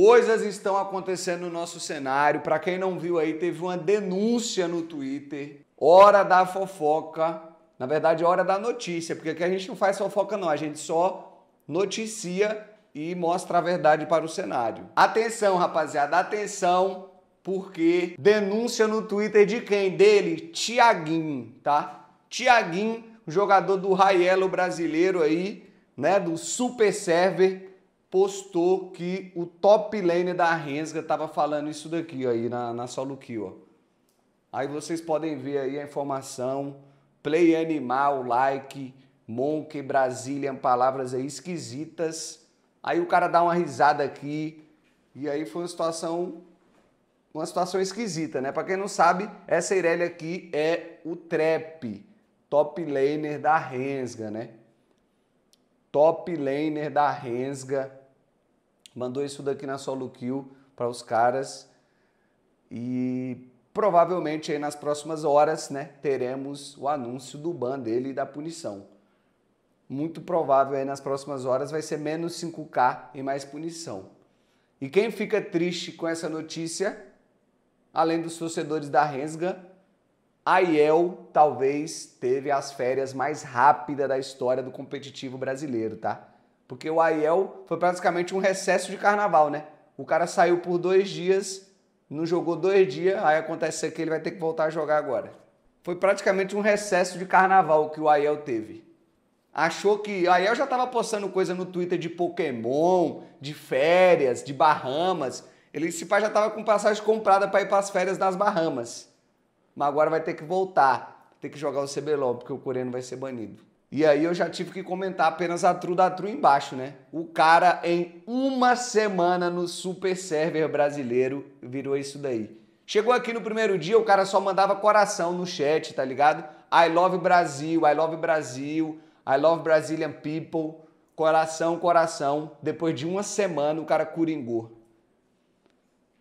Coisas estão acontecendo no nosso cenário. Para quem não viu aí, teve uma denúncia no Twitter. Hora da fofoca. Na verdade, hora da notícia, porque aqui a gente não faz fofoca não, a gente só noticia e mostra a verdade para o cenário. Atenção, rapaziada, atenção, porque denúncia no Twitter de quem? Dele, Tiaguinho, tá? Tiaguinho, jogador do Raiello brasileiro aí, né, do Super Server, postou que o top lane da Rensga tava falando isso daqui ó, aí na, na solo kill, ó. Aí vocês podem ver aí a informação, play animal, like, monkey, Brasília, palavras aí esquisitas. Aí o cara dá uma risada aqui e aí foi uma situação uma situação esquisita, né? Para quem não sabe, essa Irelia aqui é o trap, top laner da Rensga, né? top laner da Rensga mandou isso daqui na Solo Kill para os caras e provavelmente aí nas próximas horas, né, teremos o anúncio do ban dele e da punição. Muito provável aí nas próximas horas vai ser menos 5k e mais punição. E quem fica triste com essa notícia, além dos torcedores da Rensga, a IEL talvez teve as férias mais rápidas da história do competitivo brasileiro, tá? Porque o Aiel foi praticamente um recesso de carnaval, né? O cara saiu por dois dias, não jogou dois dias, aí acontece aqui, ele vai ter que voltar a jogar agora. Foi praticamente um recesso de carnaval que o Aiel teve. Achou que. o Aiel já estava postando coisa no Twitter de Pokémon, de férias, de Bahamas. Ele se já estava com passagem comprada para ir para as férias das Bahamas. Mas agora vai ter que voltar, ter que jogar o CBLOL, porque o coreano vai ser banido. E aí eu já tive que comentar apenas a tru da tru embaixo, né? O cara em uma semana no super server brasileiro virou isso daí. Chegou aqui no primeiro dia, o cara só mandava coração no chat, tá ligado? I love Brasil, I love Brasil, I love Brazilian people. Coração, coração. Depois de uma semana o cara curingou.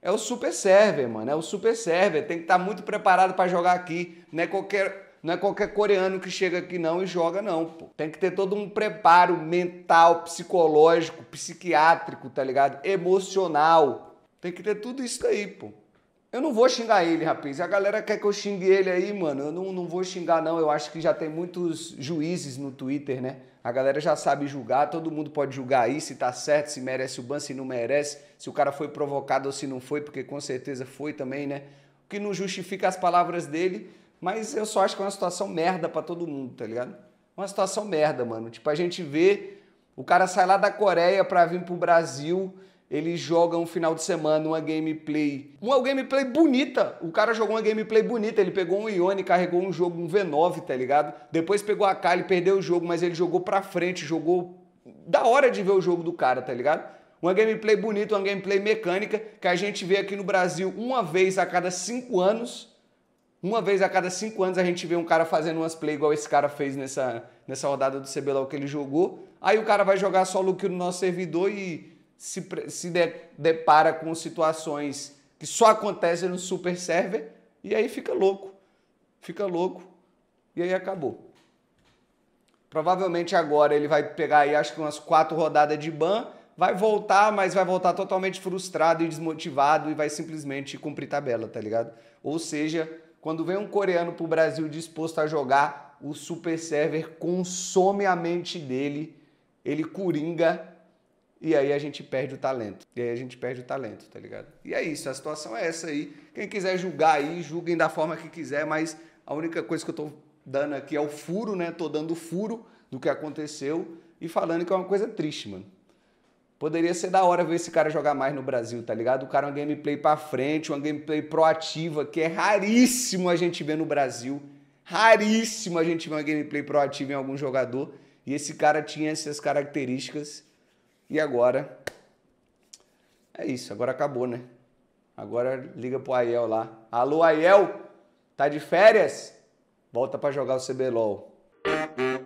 É o super server, mano. É o super server. Tem que estar tá muito preparado para jogar aqui. Não é qualquer não é qualquer coreano que chega aqui não e joga não, pô. Tem que ter todo um preparo mental, psicológico, psiquiátrico, tá ligado? Emocional. Tem que ter tudo isso aí, pô. Eu não vou xingar ele, rapaz. A galera quer que eu xingue ele aí, mano. Eu não, não vou xingar, não. Eu acho que já tem muitos juízes no Twitter, né? A galera já sabe julgar, todo mundo pode julgar aí se tá certo, se merece o ban, se não merece, se o cara foi provocado ou se não foi, porque com certeza foi também, né? O que não justifica as palavras dele, mas eu só acho que é uma situação merda para todo mundo, tá ligado? Uma situação merda, mano. Tipo, a gente vê o cara sai lá da Coreia pra vir pro Brasil, ele joga um final de semana uma gameplay. Uma gameplay bonita. O cara jogou uma gameplay bonita. Ele pegou um Ione, carregou um jogo, um V9, tá ligado? Depois pegou a Kali, perdeu o jogo, mas ele jogou pra frente, jogou. Da hora de ver o jogo do cara, tá ligado? Uma gameplay bonita, uma gameplay mecânica que a gente vê aqui no Brasil uma vez a cada cinco anos. Uma vez a cada cinco anos a gente vê um cara fazendo umas play igual esse cara fez nessa, nessa rodada do CBLOL que ele jogou. Aí o cara vai jogar solo kill no nosso servidor e se, se de, depara com situações que só acontecem no super server e aí fica louco. Fica louco e aí acabou. Provavelmente agora ele vai pegar aí acho que umas quatro rodadas de ban, vai voltar, mas vai voltar totalmente frustrado e desmotivado e vai simplesmente cumprir tabela, tá ligado? Ou seja, quando vem um coreano para o Brasil disposto a jogar, o super server consome a mente dele, ele coringa e aí a gente perde o talento. E aí a gente perde o talento, tá ligado? E é isso, a situação é essa aí. Quem quiser julgar aí, julguem da forma que quiser, mas a única coisa que eu tô dando aqui é o furo, né? Tô dando o furo do que aconteceu e falando que é uma coisa triste, mano. Poderia ser da hora ver esse cara jogar mais no Brasil, tá ligado? O cara é uma gameplay pra frente, uma gameplay proativa, que é raríssimo a gente ver no Brasil. Raríssimo a gente ver uma gameplay proativa em algum jogador. E esse cara tinha essas características. E agora. É isso, agora acabou, né? Agora liga pro Aiel lá. Alô, Aiel! Tá de férias? Volta para jogar o CBLOL.